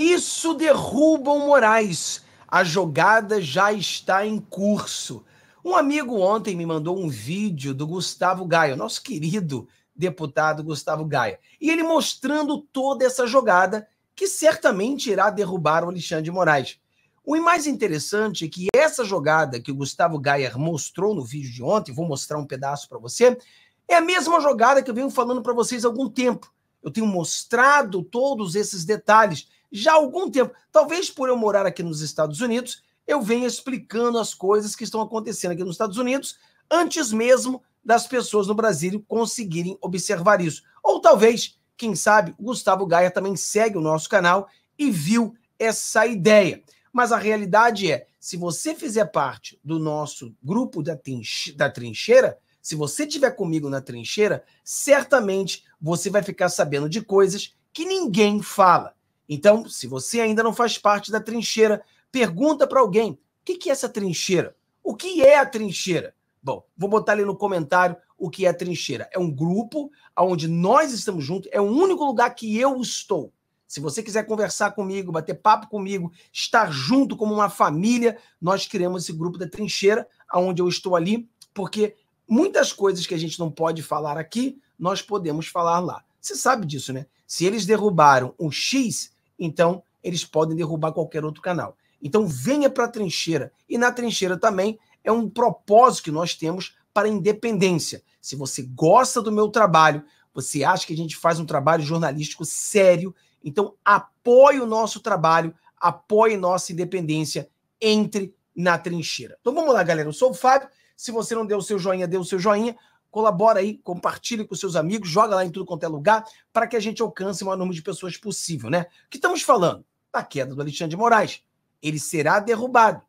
Isso derruba o Moraes. A jogada já está em curso. Um amigo ontem me mandou um vídeo do Gustavo Gaia, nosso querido deputado Gustavo Gaia, e ele mostrando toda essa jogada que certamente irá derrubar o Alexandre de Moraes. O mais interessante é que essa jogada que o Gustavo Gaia mostrou no vídeo de ontem, vou mostrar um pedaço para você, é a mesma jogada que eu venho falando para vocês há algum tempo. Eu tenho mostrado todos esses detalhes já há algum tempo. Talvez por eu morar aqui nos Estados Unidos, eu venha explicando as coisas que estão acontecendo aqui nos Estados Unidos antes mesmo das pessoas no Brasil conseguirem observar isso. Ou talvez, quem sabe, Gustavo Gaia também segue o nosso canal e viu essa ideia. Mas a realidade é, se você fizer parte do nosso grupo da, da trincheira, se você estiver comigo na trincheira, certamente você vai ficar sabendo de coisas que ninguém fala. Então, se você ainda não faz parte da trincheira, pergunta para alguém: o que é essa trincheira? O que é a trincheira? Bom, vou botar ali no comentário o que é a trincheira. É um grupo onde nós estamos juntos, é o único lugar que eu estou. Se você quiser conversar comigo, bater papo comigo, estar junto como uma família, nós criamos esse grupo da trincheira, onde eu estou ali, porque muitas coisas que a gente não pode falar aqui, nós podemos falar lá. Você sabe disso, né? Se eles derrubaram o X, então eles podem derrubar qualquer outro canal. Então venha para a trincheira. E na trincheira também é um propósito que nós temos para a independência. Se você gosta do meu trabalho, você acha que a gente faz um trabalho jornalístico sério, então apoie o nosso trabalho, apoie nossa independência, entre na trincheira. Então vamos lá, galera. Eu sou o Fábio. Se você não deu o seu joinha, dê o seu joinha colabora aí, compartilhe com seus amigos, joga lá em tudo quanto é lugar, para que a gente alcance o maior número de pessoas possível, né? O que estamos falando? Da queda do Alexandre de Moraes. Ele será derrubado.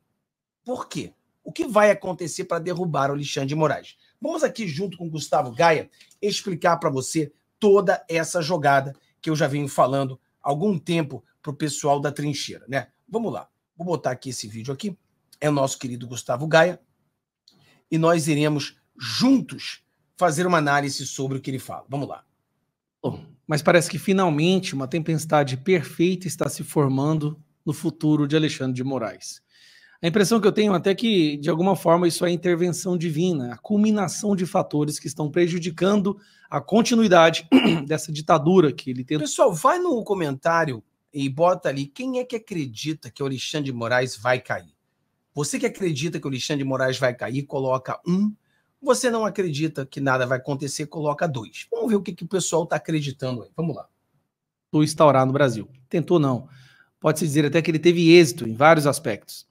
Por quê? O que vai acontecer para derrubar o Alexandre de Moraes? Vamos aqui, junto com o Gustavo Gaia, explicar para você toda essa jogada que eu já venho falando há algum tempo para o pessoal da trincheira, né? Vamos lá. Vou botar aqui esse vídeo aqui. É o nosso querido Gustavo Gaia. E nós iremos juntos fazer uma análise sobre o que ele fala. Vamos lá. Bom, mas parece que finalmente uma tempestade perfeita está se formando no futuro de Alexandre de Moraes. A impressão que eu tenho até que, de alguma forma, isso é intervenção divina, a culminação de fatores que estão prejudicando a continuidade dessa ditadura que ele tem. Pessoal, vai no comentário e bota ali quem é que acredita que o Alexandre de Moraes vai cair. Você que acredita que o Alexandre de Moraes vai cair, coloca um você não acredita que nada vai acontecer, coloca dois. Vamos ver o que, que o pessoal está acreditando aí. Vamos lá. Tu instaurar no Brasil. Tentou, não. Pode-se dizer até que ele teve êxito em vários aspectos.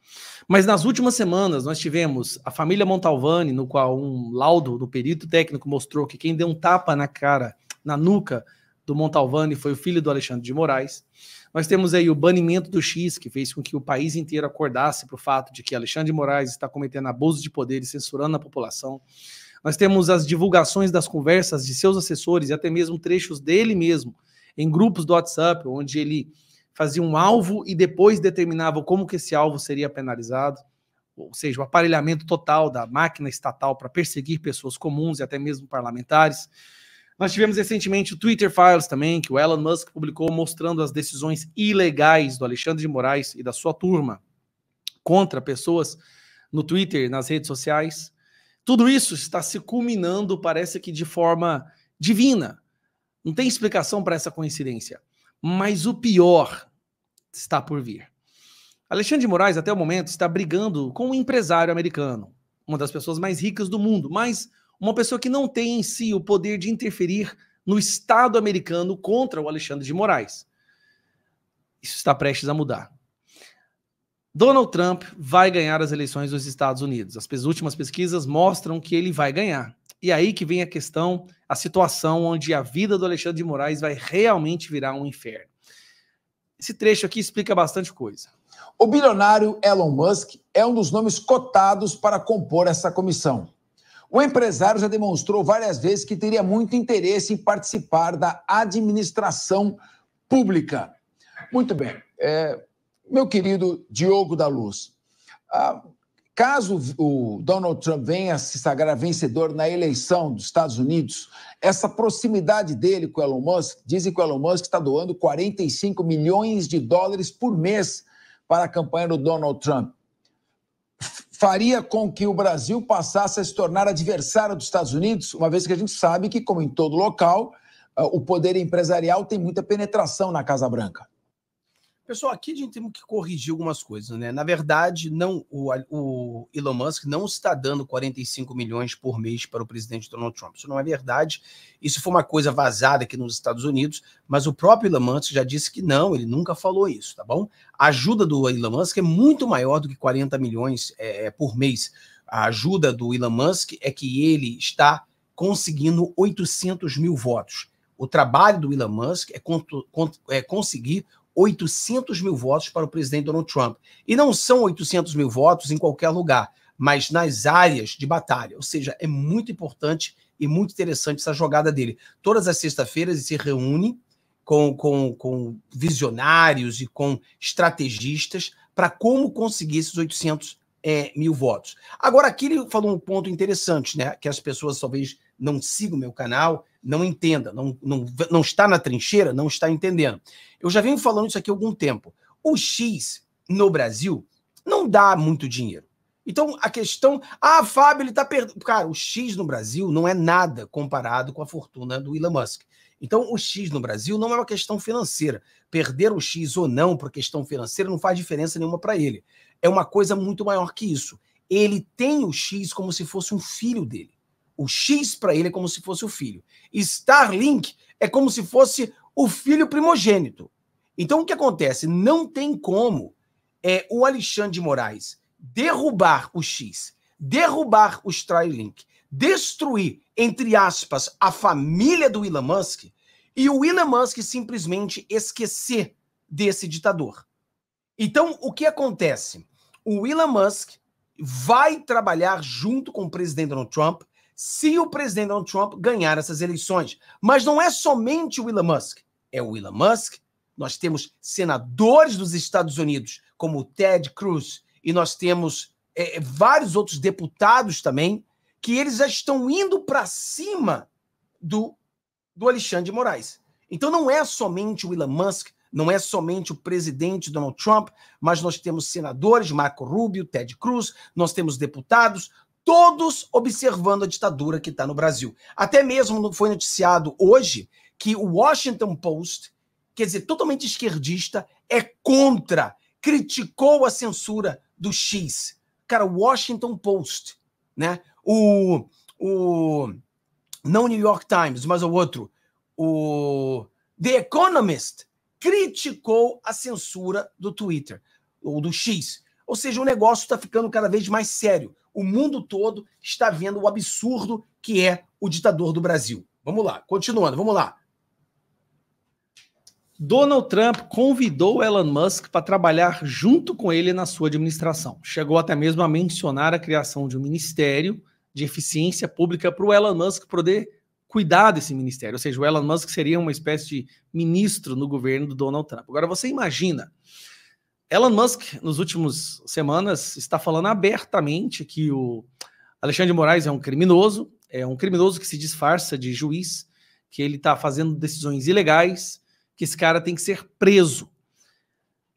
Mas nas últimas semanas nós tivemos a família Montalvani, no qual um laudo do perito técnico mostrou que quem deu um tapa na cara, na nuca, do Montalvani foi o filho do Alexandre de Moraes. Nós temos aí o banimento do X, que fez com que o país inteiro acordasse para o fato de que Alexandre de Moraes está cometendo abuso de poder e censurando a população. Nós temos as divulgações das conversas de seus assessores e até mesmo trechos dele mesmo em grupos do WhatsApp, onde ele fazia um alvo e depois determinava como que esse alvo seria penalizado, ou seja, o aparelhamento total da máquina estatal para perseguir pessoas comuns e até mesmo parlamentares. Nós tivemos recentemente o Twitter Files também, que o Elon Musk publicou mostrando as decisões ilegais do Alexandre de Moraes e da sua turma contra pessoas no Twitter, nas redes sociais. Tudo isso está se culminando, parece que de forma divina. Não tem explicação para essa coincidência. Mas o pior está por vir. Alexandre de Moraes, até o momento, está brigando com um empresário americano, uma das pessoas mais ricas do mundo, mas uma pessoa que não tem em si o poder de interferir no Estado americano contra o Alexandre de Moraes. Isso está prestes a mudar. Donald Trump vai ganhar as eleições dos Estados Unidos. As últimas pesquisas mostram que ele vai ganhar. E é aí que vem a questão, a situação onde a vida do Alexandre de Moraes vai realmente virar um inferno. Esse trecho aqui explica bastante coisa. O bilionário Elon Musk é um dos nomes cotados para compor essa comissão. O empresário já demonstrou várias vezes que teria muito interesse em participar da administração pública. Muito bem. É, meu querido Diogo da Luz, ah, caso o Donald Trump venha se sagrar vencedor na eleição dos Estados Unidos, essa proximidade dele com Elon Musk, dizem que o Elon Musk está doando 45 milhões de dólares por mês para a campanha do Donald Trump faria com que o Brasil passasse a se tornar adversário dos Estados Unidos, uma vez que a gente sabe que, como em todo local, ah, o poder empresarial tem muita penetração na Casa Branca. Pessoal, aqui a gente tem que corrigir algumas coisas, né? Na verdade, não o, o, Elon Musk não está dando 45 milhões por mês para o presidente Donald Trump. Isso não é verdade. Isso foi uma coisa vazada aqui nos Estados Unidos, mas o próprio Elon Musk já disse que não, ele nunca falou isso, tá bom? A ajuda do Elon Musk é muito maior do que 40 milhões é, é, por mês. A ajuda do Elon Musk é que ele está conseguindo 800 mil votos. O trabalho do Elon Musk é, é conseguir 800 mil votos para o presidente Donald Trump. E não são 800 mil votos em qualquer lugar, mas nas áreas de batalha. Ou seja, é muito importante e muito interessante essa jogada dele. Todas as sextas-feiras ele se reúne com, com, com visionários e com estrategistas para como conseguir esses 800 é, mil votos. Agora, aqui ele falou um ponto interessante, né? Que as pessoas talvez não sigam meu canal não entenda, não, não, não está na trincheira, não está entendendo. Eu já venho falando isso aqui há algum tempo. O X no Brasil não dá muito dinheiro. Então, a questão. Ah, Fábio, ele está perdendo. Cara, o X no Brasil não é nada comparado com a fortuna do Elon Musk. Então, o X no Brasil não é uma questão financeira. Perder o X ou não por questão financeira não faz diferença nenhuma para ele. É uma coisa muito maior que isso. Ele tem o X como se fosse um filho dele. O X para ele é como se fosse o filho. Starlink é como se fosse o filho primogênito. Então o que acontece? Não tem como é, o Alexandre de Moraes derrubar o X, derrubar o Starlink, destruir, entre aspas, a família do Elon Musk e o Elon Musk simplesmente esquecer desse ditador. Então, o que acontece? O Elon Musk vai trabalhar junto com o presidente Donald Trump se o presidente Donald Trump ganhar essas eleições. Mas não é somente o Elon Musk. É o Elon Musk. Nós temos senadores dos Estados Unidos, como o Ted Cruz, e nós temos é, é vários outros deputados também, que eles já estão indo para cima do, do Alexandre de Moraes. Então não é somente o Elon Musk, não é somente o presidente Donald Trump, mas nós temos senadores, Marco Rubio, Ted Cruz, nós temos deputados, todos observando a ditadura que está no Brasil. Até mesmo foi noticiado hoje que o Washington Post, quer dizer, totalmente esquerdista, é contra, criticou a censura do X. Cara, o Washington Post, né? O, o não New York Times, mas o outro, o The Economist criticou a censura do Twitter ou do X. Ou seja, o negócio está ficando cada vez mais sério. O mundo todo está vendo o absurdo que é o ditador do Brasil. Vamos lá, continuando, vamos lá. Donald Trump convidou Elon Musk para trabalhar junto com ele na sua administração. Chegou até mesmo a mencionar a criação de um ministério de eficiência pública para o Elon Musk poder cuidar desse ministério. Ou seja, o Elon Musk seria uma espécie de ministro no governo do Donald Trump. Agora, você imagina Elon Musk, nos últimos semanas, está falando abertamente que o Alexandre de Moraes é um criminoso, é um criminoso que se disfarça de juiz, que ele está fazendo decisões ilegais, que esse cara tem que ser preso.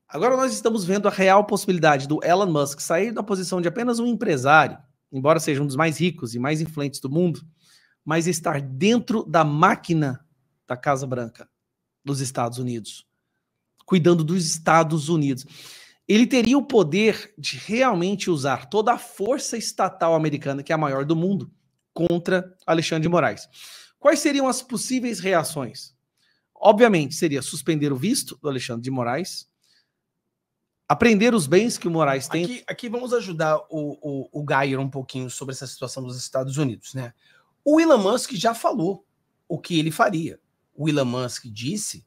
Agora nós estamos vendo a real possibilidade do Elon Musk sair da posição de apenas um empresário, embora seja um dos mais ricos e mais influentes do mundo, mas estar dentro da máquina da Casa Branca dos Estados Unidos cuidando dos Estados Unidos. Ele teria o poder de realmente usar toda a força estatal americana, que é a maior do mundo, contra Alexandre de Moraes. Quais seriam as possíveis reações? Obviamente, seria suspender o visto do Alexandre de Moraes, aprender os bens que o Moraes tem. Aqui, aqui vamos ajudar o, o, o Gayer um pouquinho sobre essa situação dos Estados Unidos, né? O Elon Musk já falou o que ele faria. O Elon Musk disse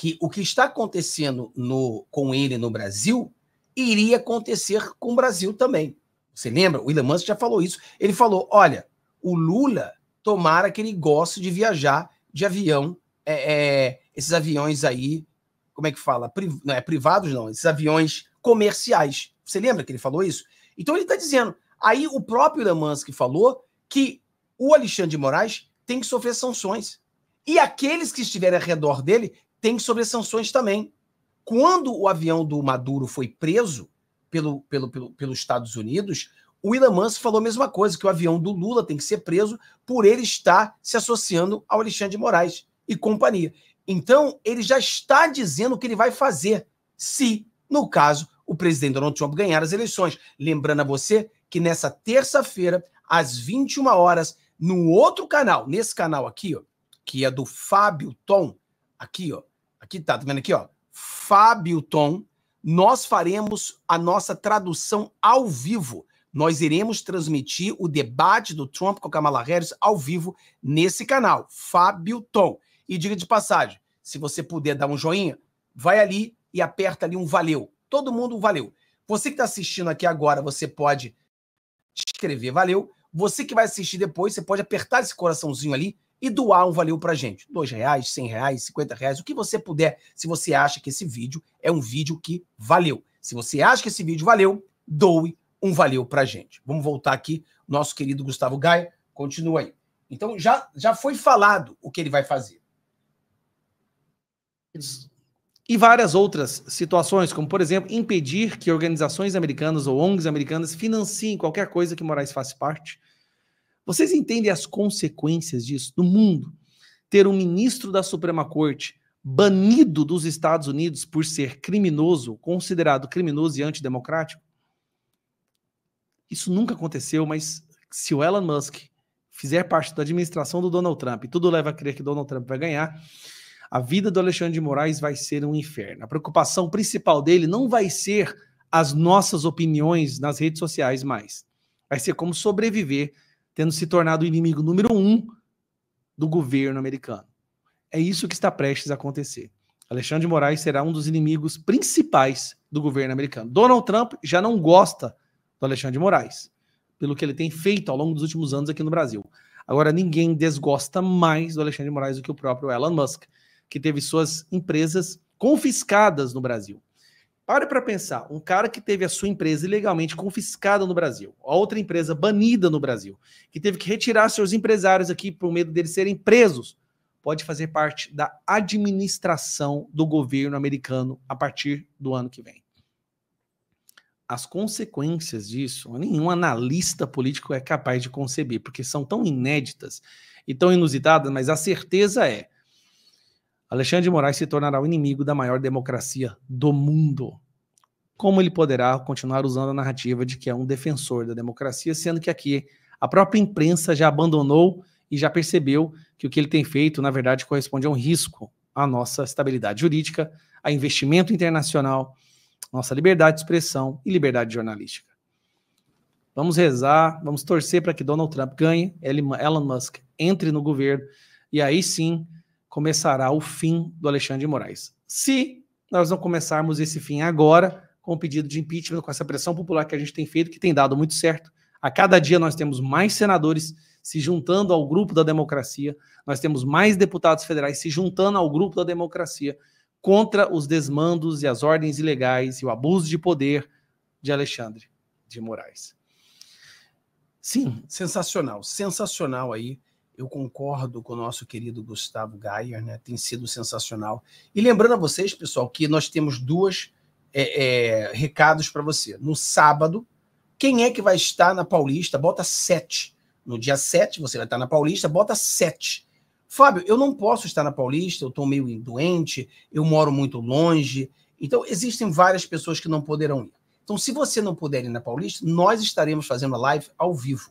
que o que está acontecendo no, com ele no Brasil iria acontecer com o Brasil também. Você lembra? O Elon Musk já falou isso. Ele falou: olha, o Lula, tomara que ele goste de viajar de avião, é, é, esses aviões aí, como é que fala? Pri, não é privados, não, esses aviões comerciais. Você lembra que ele falou isso? Então ele está dizendo. Aí o próprio Elon Musk falou que o Alexandre de Moraes tem que sofrer sanções. E aqueles que estiverem ao redor dele tem sobre sanções também. Quando o avião do Maduro foi preso pelo, pelo, pelo pelos Estados Unidos, o Elon Musk falou a mesma coisa, que o avião do Lula tem que ser preso por ele estar se associando ao Alexandre de Moraes e companhia. Então, ele já está dizendo o que ele vai fazer se, no caso, o presidente Donald Trump ganhar as eleições. Lembrando a você que nessa terça-feira, às 21 horas, no outro canal, nesse canal aqui, ó, que é do Fábio Tom, aqui, ó, Aqui tá, tá vendo aqui, ó? Fábio Tom, nós faremos a nossa tradução ao vivo. Nós iremos transmitir o debate do Trump com a Kamala Harris ao vivo nesse canal, Fábio Tom. E diga de passagem, se você puder dar um joinha, vai ali e aperta ali um valeu. Todo mundo um valeu. Você que está assistindo aqui agora, você pode escrever valeu. Você que vai assistir depois, você pode apertar esse coraçãozinho ali e doar um valeu para gente. Dois reais, cem reais, cinquenta reais, o que você puder, se você acha que esse vídeo é um vídeo que valeu. Se você acha que esse vídeo valeu, doe um valeu para gente. Vamos voltar aqui, nosso querido Gustavo Gaia, continua aí. Então, já, já foi falado o que ele vai fazer. E várias outras situações, como, por exemplo, impedir que organizações americanas ou ONGs americanas financiem qualquer coisa que Moraes faça parte, vocês entendem as consequências disso no mundo? Ter um ministro da Suprema Corte banido dos Estados Unidos por ser criminoso, considerado criminoso e antidemocrático? Isso nunca aconteceu, mas se o Elon Musk fizer parte da administração do Donald Trump, e tudo leva a crer que Donald Trump vai ganhar, a vida do Alexandre de Moraes vai ser um inferno. A preocupação principal dele não vai ser as nossas opiniões nas redes sociais mais. Vai ser como sobreviver tendo se tornado o inimigo número um do governo americano. É isso que está prestes a acontecer. Alexandre de Moraes será um dos inimigos principais do governo americano. Donald Trump já não gosta do Alexandre de Moraes, pelo que ele tem feito ao longo dos últimos anos aqui no Brasil. Agora, ninguém desgosta mais do Alexandre de Moraes do que o próprio Elon Musk, que teve suas empresas confiscadas no Brasil. Olha para pensar, um cara que teve a sua empresa ilegalmente confiscada no Brasil, outra empresa banida no Brasil, que teve que retirar seus empresários aqui por medo deles serem presos, pode fazer parte da administração do governo americano a partir do ano que vem. As consequências disso, nenhum analista político é capaz de conceber, porque são tão inéditas e tão inusitadas, mas a certeza é, Alexandre de Moraes se tornará o inimigo da maior democracia do mundo. Como ele poderá continuar usando a narrativa de que é um defensor da democracia, sendo que aqui a própria imprensa já abandonou e já percebeu que o que ele tem feito, na verdade, corresponde a um risco à nossa estabilidade jurídica, a investimento internacional, nossa liberdade de expressão e liberdade jornalística. Vamos rezar, vamos torcer para que Donald Trump ganhe, Elon Musk entre no governo e aí sim começará o fim do Alexandre de Moraes. Se nós não começarmos esse fim agora, com o pedido de impeachment, com essa pressão popular que a gente tem feito, que tem dado muito certo, a cada dia nós temos mais senadores se juntando ao grupo da democracia, nós temos mais deputados federais se juntando ao grupo da democracia contra os desmandos e as ordens ilegais e o abuso de poder de Alexandre de Moraes. Sim, sensacional, sensacional aí eu concordo com o nosso querido Gustavo Geyer, né? Tem sido sensacional. E lembrando a vocês, pessoal, que nós temos duas é, é, recados para você. No sábado, quem é que vai estar na Paulista? Bota sete. No dia sete, você vai estar na Paulista, bota sete. Fábio, eu não posso estar na Paulista, eu estou meio doente, eu moro muito longe. Então, existem várias pessoas que não poderão ir. Então, se você não puder ir na Paulista, nós estaremos fazendo a live ao vivo.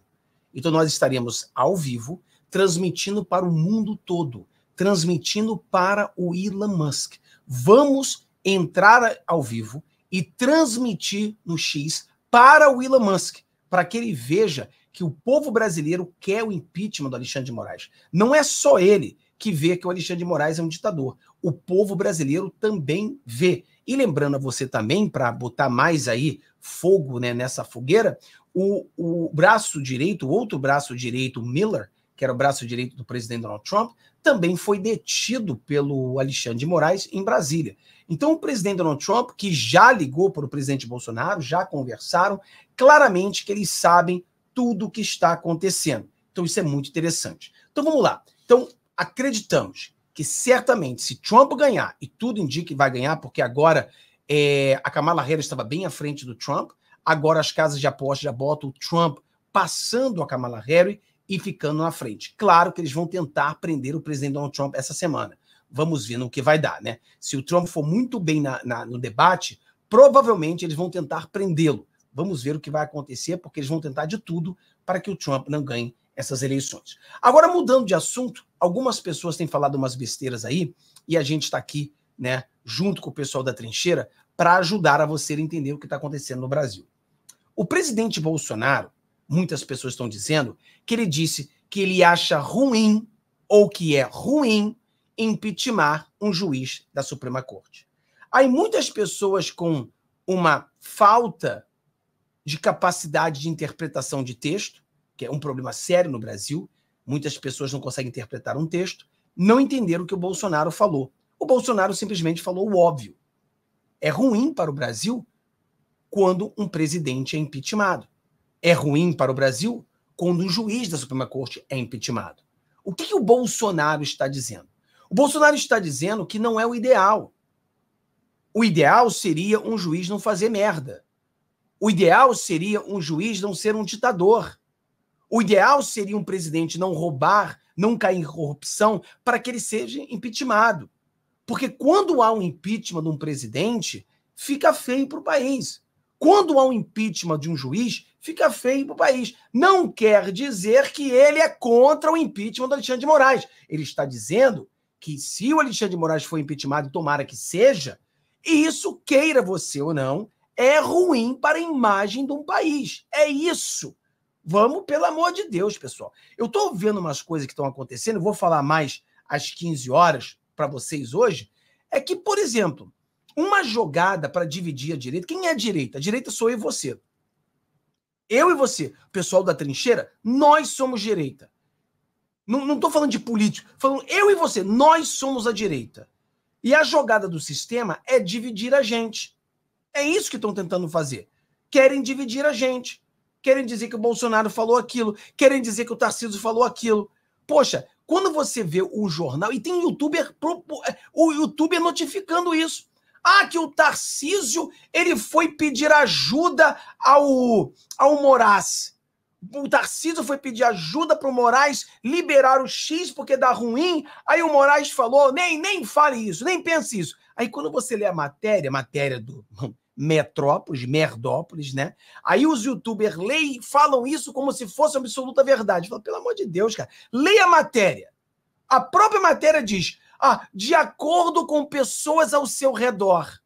Então, nós estaremos ao vivo transmitindo para o mundo todo, transmitindo para o Elon Musk. Vamos entrar ao vivo e transmitir no X para o Elon Musk, para que ele veja que o povo brasileiro quer o impeachment do Alexandre de Moraes. Não é só ele que vê que o Alexandre de Moraes é um ditador. O povo brasileiro também vê. E lembrando a você também, para botar mais aí fogo né, nessa fogueira, o, o braço direito, o outro braço direito, o Miller, que era o braço direito do presidente Donald Trump, também foi detido pelo Alexandre de Moraes em Brasília. Então, o presidente Donald Trump, que já ligou para o presidente Bolsonaro, já conversaram, claramente que eles sabem tudo o que está acontecendo. Então, isso é muito interessante. Então, vamos lá. Então, acreditamos que certamente, se Trump ganhar, e tudo indica que vai ganhar, porque agora é, a Kamala Harris estava bem à frente do Trump, agora as casas de aposta já botam o Trump passando a Kamala Harris e ficando na frente. Claro que eles vão tentar prender o presidente Donald Trump essa semana. Vamos ver no que vai dar, né? Se o Trump for muito bem na, na, no debate, provavelmente eles vão tentar prendê-lo. Vamos ver o que vai acontecer, porque eles vão tentar de tudo para que o Trump não ganhe essas eleições. Agora, mudando de assunto, algumas pessoas têm falado umas besteiras aí, e a gente está aqui, né, junto com o pessoal da trincheira, para ajudar a você entender o que está acontecendo no Brasil. O presidente Bolsonaro muitas pessoas estão dizendo, que ele disse que ele acha ruim ou que é ruim impeachment um juiz da Suprema Corte. Aí muitas pessoas com uma falta de capacidade de interpretação de texto, que é um problema sério no Brasil, muitas pessoas não conseguem interpretar um texto, não entenderam o que o Bolsonaro falou. O Bolsonaro simplesmente falou o óbvio. É ruim para o Brasil quando um presidente é impeachmentado é ruim para o Brasil quando um juiz da Suprema Corte é impeachmentado. O que, que o Bolsonaro está dizendo? O Bolsonaro está dizendo que não é o ideal. O ideal seria um juiz não fazer merda. O ideal seria um juiz não ser um ditador. O ideal seria um presidente não roubar, não cair em corrupção, para que ele seja impeachmentado. Porque quando há um impeachment de um presidente, fica feio para o país. Quando há um impeachment de um juiz, fica feio para o país. Não quer dizer que ele é contra o impeachment do Alexandre de Moraes. Ele está dizendo que se o Alexandre de Moraes for impeachment tomara que seja, isso, queira você ou não, é ruim para a imagem de um país. É isso. Vamos, pelo amor de Deus, pessoal. Eu estou vendo umas coisas que estão acontecendo, vou falar mais às 15 horas para vocês hoje. É que, por exemplo, uma jogada para dividir a direita. Quem é a direita? A direita sou eu e você. Eu e você, pessoal da trincheira, nós somos direita. Não estou falando de político, falando eu e você, nós somos a direita. E a jogada do sistema é dividir a gente. É isso que estão tentando fazer. Querem dividir a gente. Querem dizer que o Bolsonaro falou aquilo. Querem dizer que o Tarcísio falou aquilo. Poxa, quando você vê o jornal, e tem youtuber, é, o youtuber notificando isso. Ah, que o Tarcísio ele foi pedir ajuda ao, ao Moraes. O Tarcísio foi pedir ajuda para o Moraes liberar o X porque dá ruim. Aí o Moraes falou: nem, nem fale isso, nem pense isso. Aí quando você lê a matéria, matéria do Metrópolis, Merdópolis, né? Aí os youtubers leem e falam isso como se fosse absoluta verdade. Fala, pelo amor de Deus, cara. Leia a matéria. A própria matéria diz: ah, de acordo com pessoas ao seu redor.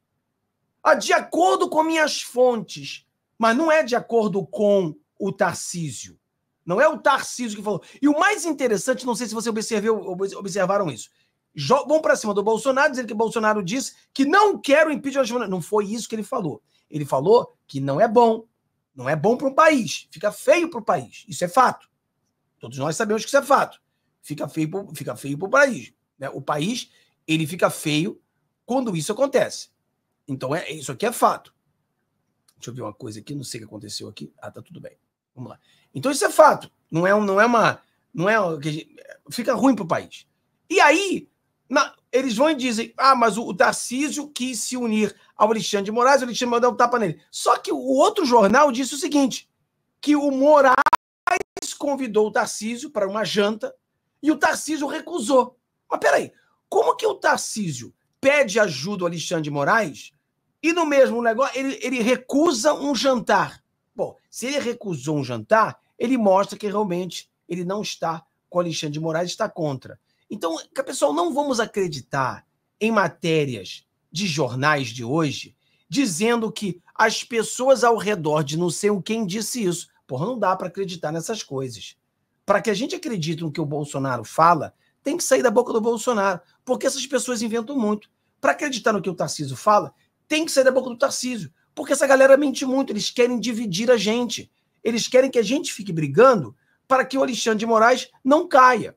Ah, de acordo com minhas fontes. Mas não é de acordo com o Tarcísio. Não é o Tarcísio que falou. E o mais interessante, não sei se vocês observaram isso. Vão para cima do Bolsonaro, dizendo que Bolsonaro disse que não quer o impeachment. Não foi isso que ele falou. Ele falou que não é bom. Não é bom para o país. Fica feio para o país. Isso é fato. Todos nós sabemos que isso é fato. Fica feio, pro, fica feio para o país. Né? O país ele fica feio quando isso acontece. Então, é, isso aqui é fato. Deixa eu ver uma coisa aqui, não sei o que aconteceu aqui. Ah, tá tudo bem. Vamos lá. Então, isso é fato. Não é, não é uma. Não é, fica ruim para o país. E aí, na, eles vão e dizem: ah, mas o, o Tarcísio quis se unir ao Alexandre de Moraes, o Alexandre mandou um tapa nele. Só que o outro jornal disse o seguinte: que o Moraes convidou o Tarcísio para uma janta e o Tarcísio recusou. Mas peraí, como que o Tarcísio pede ajuda ao Alexandre de Moraes e no mesmo negócio ele, ele recusa um jantar? Bom, se ele recusou um jantar, ele mostra que realmente ele não está com o Alexandre de Moraes, está contra. Então, pessoal, não vamos acreditar em matérias de jornais de hoje dizendo que as pessoas ao redor de não sei quem disse isso. Porra, não dá para acreditar nessas coisas. Para que a gente acredite no que o Bolsonaro fala, tem que sair da boca do Bolsonaro, porque essas pessoas inventam muito. Para acreditar no que o Tarcísio fala, tem que sair da boca do Tarcísio, porque essa galera mente muito, eles querem dividir a gente. Eles querem que a gente fique brigando para que o Alexandre de Moraes não caia.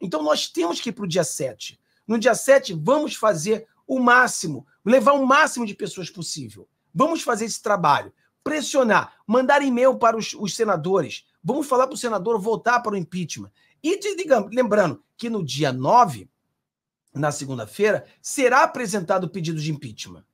Então nós temos que ir para o dia 7. No dia 7, vamos fazer o máximo, levar o máximo de pessoas possível. Vamos fazer esse trabalho, pressionar, mandar e-mail para os, os senadores. Vamos falar para o senador voltar para o impeachment. E de, digamos, lembrando que no dia 9, na segunda-feira, será apresentado o pedido de impeachment.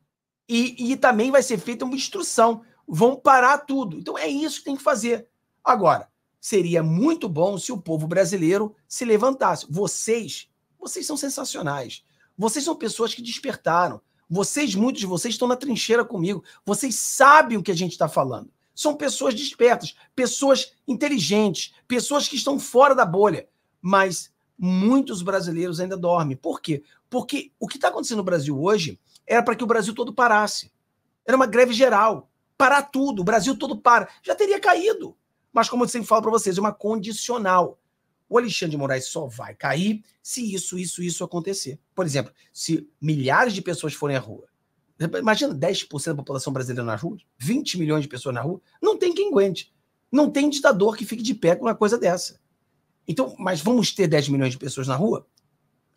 E, e também vai ser feita uma instrução. Vão parar tudo. Então é isso que tem que fazer. Agora, seria muito bom se o povo brasileiro se levantasse. Vocês, vocês são sensacionais. Vocês são pessoas que despertaram. Vocês, muitos de vocês, estão na trincheira comigo. Vocês sabem o que a gente está falando são pessoas despertas, pessoas inteligentes, pessoas que estão fora da bolha. Mas muitos brasileiros ainda dormem. Por quê? Porque o que está acontecendo no Brasil hoje era para que o Brasil todo parasse. Era uma greve geral. Parar tudo. O Brasil todo para. Já teria caído. Mas, como eu sempre falo para vocês, é uma condicional. O Alexandre de Moraes só vai cair se isso, isso, isso acontecer. Por exemplo, se milhares de pessoas forem à rua Imagina 10% da população brasileira na rua, 20 milhões de pessoas na rua. Não tem quem aguente. Não tem ditador que fique de pé com uma coisa dessa. Então, mas vamos ter 10 milhões de pessoas na rua?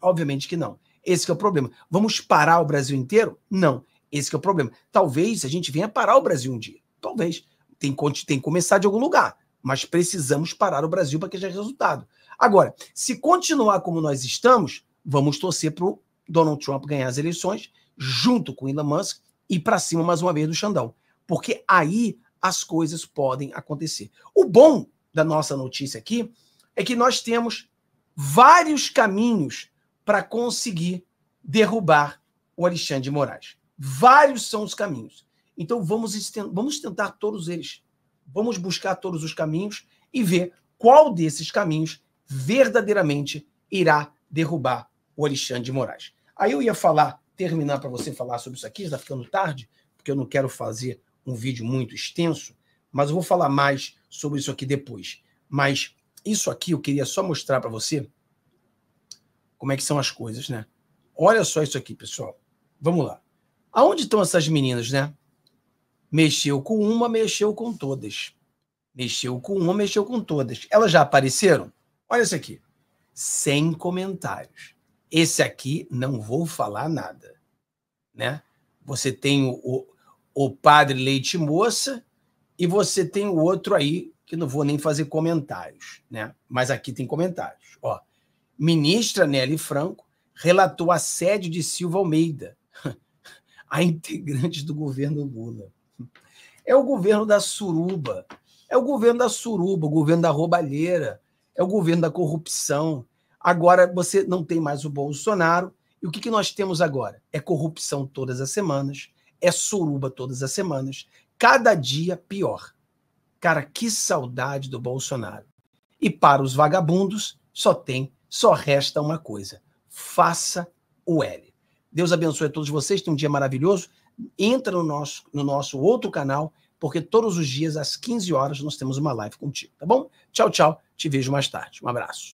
Obviamente que não. Esse que é o problema. Vamos parar o Brasil inteiro? Não. Esse que é o problema. Talvez a gente venha parar o Brasil um dia. Talvez. Tem, tem que começar de algum lugar. Mas precisamos parar o Brasil para que haja resultado. Agora, se continuar como nós estamos, vamos torcer para o Donald Trump ganhar as eleições junto com Elon Musk e para cima mais uma vez do Xandão, porque aí as coisas podem acontecer. O bom da nossa notícia aqui é que nós temos vários caminhos para conseguir derrubar o Alexandre de Moraes. Vários são os caminhos. Então vamos, vamos tentar todos eles. Vamos buscar todos os caminhos e ver qual desses caminhos verdadeiramente irá derrubar o Alexandre de Moraes. Aí eu ia falar terminar para você falar sobre isso aqui, está ficando tarde, porque eu não quero fazer um vídeo muito extenso, mas eu vou falar mais sobre isso aqui depois. Mas isso aqui eu queria só mostrar para você como é que são as coisas, né? Olha só isso aqui, pessoal. Vamos lá. Aonde estão essas meninas, né? Mexeu com uma, mexeu com todas. Mexeu com uma, mexeu com todas. Elas já apareceram? Olha isso aqui. Sem comentários. Esse aqui não vou falar nada, né? Você tem o, o padre Leite Moça e você tem o outro aí que não vou nem fazer comentários, né? Mas aqui tem comentários. Ó, ministra Nelly Franco relatou assédio de Silva Almeida a integrantes do governo Lula. É o governo da suruba, é o governo da suruba, o governo da roubalheira, é o governo da corrupção, Agora você não tem mais o Bolsonaro. E o que, que nós temos agora? É corrupção todas as semanas, é suruba todas as semanas, cada dia pior. Cara, que saudade do Bolsonaro. E para os vagabundos, só tem, só resta uma coisa: faça o L. Deus abençoe a todos vocês, tenham um dia maravilhoso. Entra no nosso, no nosso outro canal, porque todos os dias, às 15 horas, nós temos uma live contigo, tá bom? Tchau, tchau. Te vejo mais tarde. Um abraço.